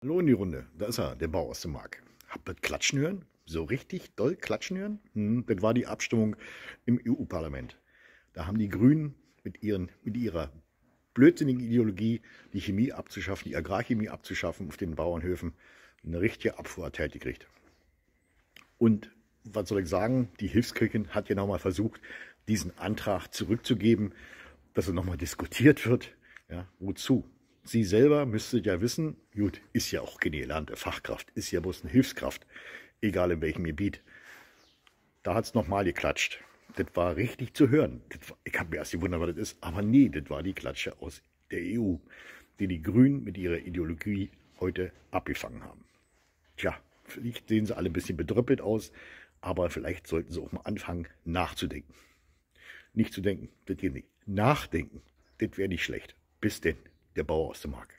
Hallo in die Runde. Da ist er, der Bauer aus dem Mark. Habt ihr Klatschen hören? So richtig doll Klatschen hören? Hm, das war die Abstimmung im EU-Parlament. Da haben die Grünen mit, ihren, mit ihrer blödsinnigen Ideologie, die Chemie abzuschaffen, die Agrarchemie abzuschaffen auf den Bauernhöfen, eine richtige Abfuhr tätig gekriegt. Und was soll ich sagen, die Hilfskirchen hat ja nochmal versucht, diesen Antrag zurückzugeben, dass er nochmal diskutiert wird. Ja, wozu? Sie selber müsstet ja wissen, gut, ist ja auch keine Fachkraft, ist ja bloß eine Hilfskraft, egal in welchem Gebiet. Da hat es nochmal geklatscht. Das war richtig zu hören. War, ich habe mir erst gewundert, was das ist, aber nee, das war die Klatsche aus der EU, die die Grünen mit ihrer Ideologie heute abgefangen haben. Tja, fliegt, sehen sie alle ein bisschen bedröppelt aus, aber vielleicht sollten sie auch mal anfangen nachzudenken. Nicht zu denken, das geht nicht. Nachdenken, das wäre nicht schlecht. Bis denn, der Bauer aus der Marke.